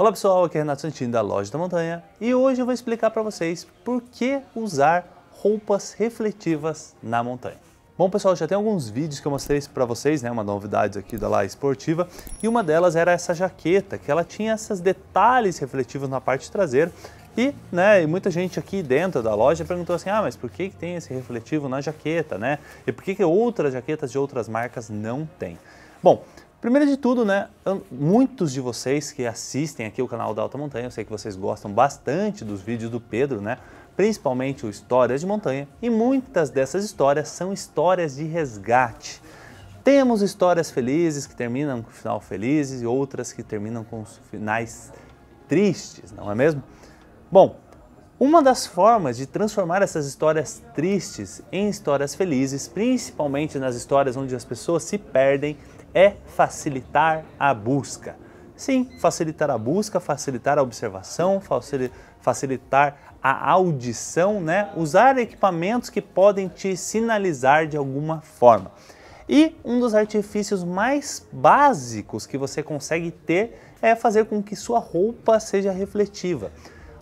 Olá pessoal, aqui é Renato Santini da Loja da Montanha e hoje eu vou explicar para vocês por que usar roupas refletivas na montanha. Bom pessoal, já tem alguns vídeos que eu mostrei para vocês, né, uma novidade aqui da La Esportiva, e uma delas era essa jaqueta, que ela tinha esses detalhes refletivos na parte traseira, e, né, e muita gente aqui dentro da loja perguntou assim, ah, mas por que, que tem esse refletivo na jaqueta, né? E por que, que outras jaquetas de outras marcas não tem? Bom, Primeiro de tudo, né, muitos de vocês que assistem aqui o canal da Alta Montanha, eu sei que vocês gostam bastante dos vídeos do Pedro, né, principalmente o Histórias de Montanha, e muitas dessas histórias são histórias de resgate. Temos histórias felizes que terminam com final felizes e outras que terminam com finais tristes, não é mesmo? Bom, uma das formas de transformar essas histórias tristes em histórias felizes, principalmente nas histórias onde as pessoas se perdem, é facilitar a busca. Sim, facilitar a busca, facilitar a observação, facilitar a audição, né? Usar equipamentos que podem te sinalizar de alguma forma. E um dos artifícios mais básicos que você consegue ter é fazer com que sua roupa seja refletiva.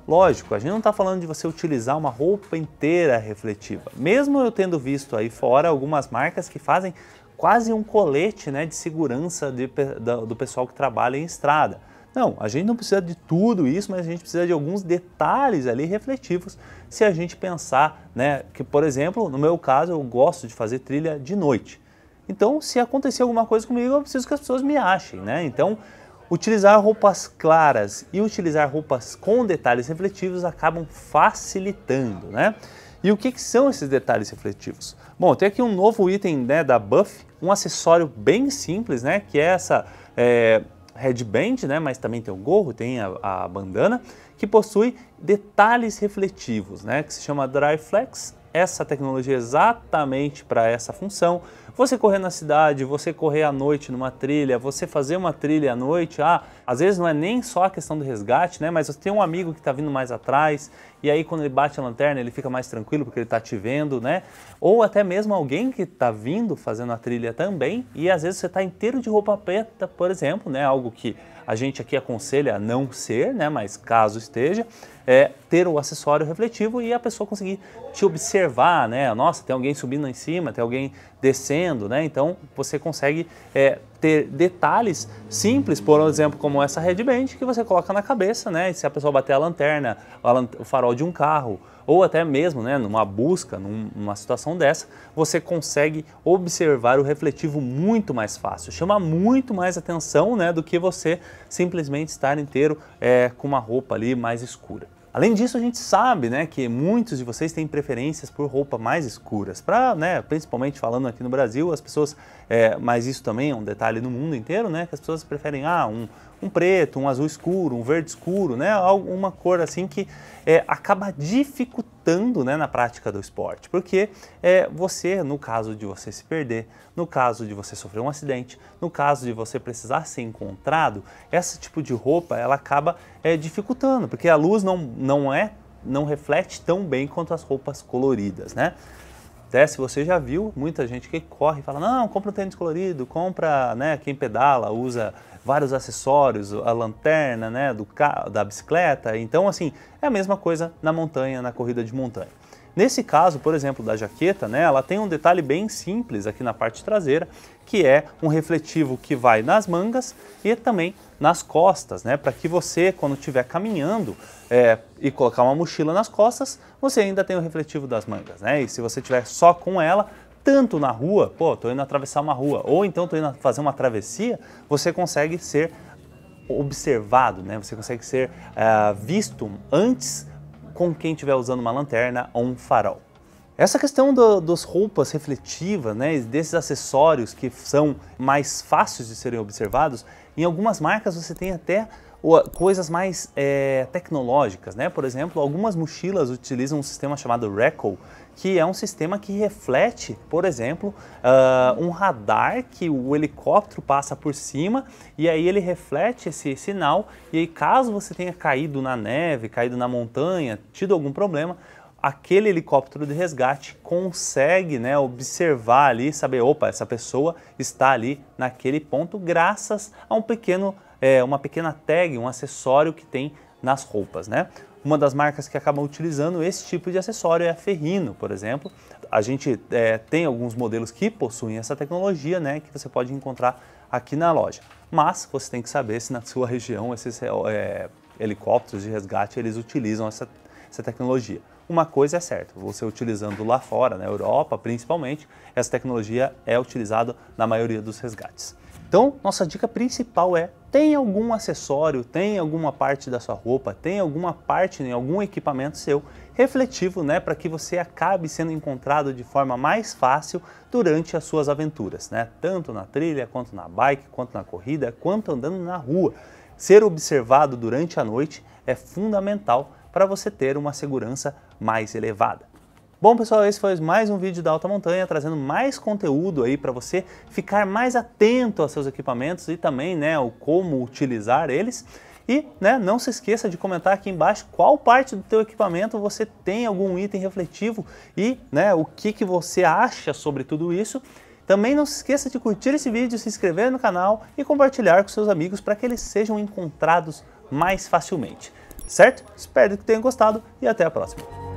Lógico, a gente não está falando de você utilizar uma roupa inteira refletiva. Mesmo eu tendo visto aí fora algumas marcas que fazem quase um colete né, de segurança de, da, do pessoal que trabalha em estrada. Não, a gente não precisa de tudo isso, mas a gente precisa de alguns detalhes ali refletivos se a gente pensar, né, que por exemplo, no meu caso, eu gosto de fazer trilha de noite. Então, se acontecer alguma coisa comigo, eu preciso que as pessoas me achem, né? Então, utilizar roupas claras e utilizar roupas com detalhes refletivos acabam facilitando, né? E o que, que são esses detalhes refletivos? Bom, tem aqui um novo item né, da Buff, um acessório bem simples, né, que é essa é, headband, né, mas também tem o gorro, tem a, a bandana, que possui detalhes refletivos, né, que se chama Dry Flex. Essa tecnologia é exatamente para essa função. Você correr na cidade, você correr à noite numa trilha, você fazer uma trilha à noite, ah, às vezes não é nem só a questão do resgate, né? Mas você tem um amigo que está vindo mais atrás e aí quando ele bate a lanterna ele fica mais tranquilo porque ele está te vendo, né? Ou até mesmo alguém que está vindo fazendo a trilha também e às vezes você está inteiro de roupa preta, por exemplo, né? Algo que a gente aqui aconselha a não ser, né, mas caso esteja, é, ter o acessório refletivo e a pessoa conseguir te observar, né? Nossa, tem alguém subindo lá em cima, tem alguém descendo, né? Então você consegue é, ter detalhes simples, por exemplo, como essa headband que você coloca na cabeça, né? E se a pessoa bater a lanterna, o farol de um carro, ou até mesmo, né, numa busca, numa situação dessa, você consegue observar o refletivo muito mais fácil, chama muito mais atenção, né, do que você simplesmente estar inteiro é, com uma roupa ali mais escura. Além disso, a gente sabe né, que muitos de vocês têm preferências por roupas mais escuras. Pra, né, principalmente falando aqui no Brasil, as pessoas, é, mas isso também é um detalhe no mundo inteiro, né, que as pessoas preferem ah, um, um preto, um azul escuro, um verde escuro, né? Alguma cor assim que é, acaba dificultando né, na prática do esporte, porque é, você, no caso de você se perder, no caso de você sofrer um acidente, no caso de você precisar ser encontrado, esse tipo de roupa ela acaba é, dificultando, porque a luz não, não é não reflete tão bem quanto as roupas coloridas, né? Até se você já viu muita gente que corre e fala, não, compra um tênis colorido, compra, né, quem pedala, usa vários acessórios, a lanterna, né, do carro, da bicicleta. Então, assim, é a mesma coisa na montanha, na corrida de montanha. Nesse caso, por exemplo, da jaqueta, né, ela tem um detalhe bem simples aqui na parte traseira, que é um refletivo que vai nas mangas e também nas costas, né? Para que você, quando estiver caminhando é, e colocar uma mochila nas costas, você ainda tenha o refletivo das mangas, né? E se você tiver só com ela, tanto na rua, pô, tô indo atravessar uma rua, ou então tô indo fazer uma travessia, você consegue ser observado, né? Você consegue ser é, visto antes com quem estiver usando uma lanterna ou um farol. Essa questão do, das roupas refletivas, né, desses acessórios que são mais fáceis de serem observados, em algumas marcas você tem até coisas mais é, tecnológicas, né? Por exemplo, algumas mochilas utilizam um sistema chamado Reco, que é um sistema que reflete, por exemplo, uh, um radar que o helicóptero passa por cima e aí ele reflete esse sinal e aí caso você tenha caído na neve, caído na montanha, tido algum problema, aquele helicóptero de resgate consegue né, observar ali, saber, opa, essa pessoa está ali naquele ponto, graças a um pequeno, é, uma pequena tag, um acessório que tem nas roupas, né? Uma das marcas que acabam utilizando esse tipo de acessório é a Ferrino, por exemplo. A gente é, tem alguns modelos que possuem essa tecnologia, né, que você pode encontrar aqui na loja. Mas você tem que saber se na sua região esses é, helicópteros de resgate eles utilizam essa, essa tecnologia. Uma coisa é certa, você utilizando lá fora, na Europa principalmente, essa tecnologia é utilizada na maioria dos resgates. Então, nossa dica principal é: tem algum acessório, tem alguma parte da sua roupa, tem alguma parte em algum equipamento seu refletivo, né, para que você acabe sendo encontrado de forma mais fácil durante as suas aventuras, né? Tanto na trilha, quanto na bike, quanto na corrida, quanto andando na rua. Ser observado durante a noite é fundamental para você ter uma segurança mais elevada. Bom pessoal, esse foi mais um vídeo da Alta Montanha, trazendo mais conteúdo aí para você ficar mais atento aos seus equipamentos e também né, o como utilizar eles. E né, não se esqueça de comentar aqui embaixo qual parte do teu equipamento você tem algum item refletivo e né, o que, que você acha sobre tudo isso. Também não se esqueça de curtir esse vídeo, se inscrever no canal e compartilhar com seus amigos para que eles sejam encontrados mais facilmente. Certo? Espero que tenham gostado e até a próxima.